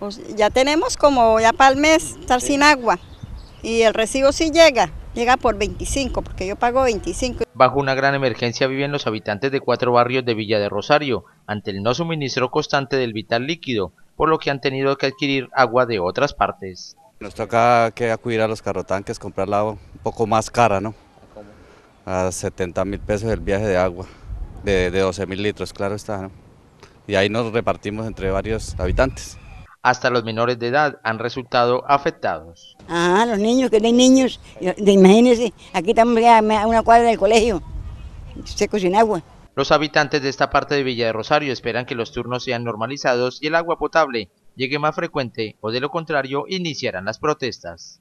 Pues, ya tenemos como ya para el mes estar sin agua y el recibo sí llega, llega por 25, porque yo pago 25. Bajo una gran emergencia viven los habitantes de cuatro barrios de Villa de Rosario, ante el no suministro constante del vital líquido, por lo que han tenido que adquirir agua de otras partes. Nos toca que acudir a los carrotanques, comprarla un poco más cara, ¿no? A 70 mil pesos el viaje de agua, de, de 12 mil litros, claro está, ¿no? Y ahí nos repartimos entre varios habitantes hasta los menores de edad han resultado afectados. Ah, los niños, que hay niños, imagínense, aquí estamos a una cuadra del colegio, seco sin agua. Los habitantes de esta parte de Villa de Rosario esperan que los turnos sean normalizados y el agua potable llegue más frecuente o de lo contrario iniciarán las protestas.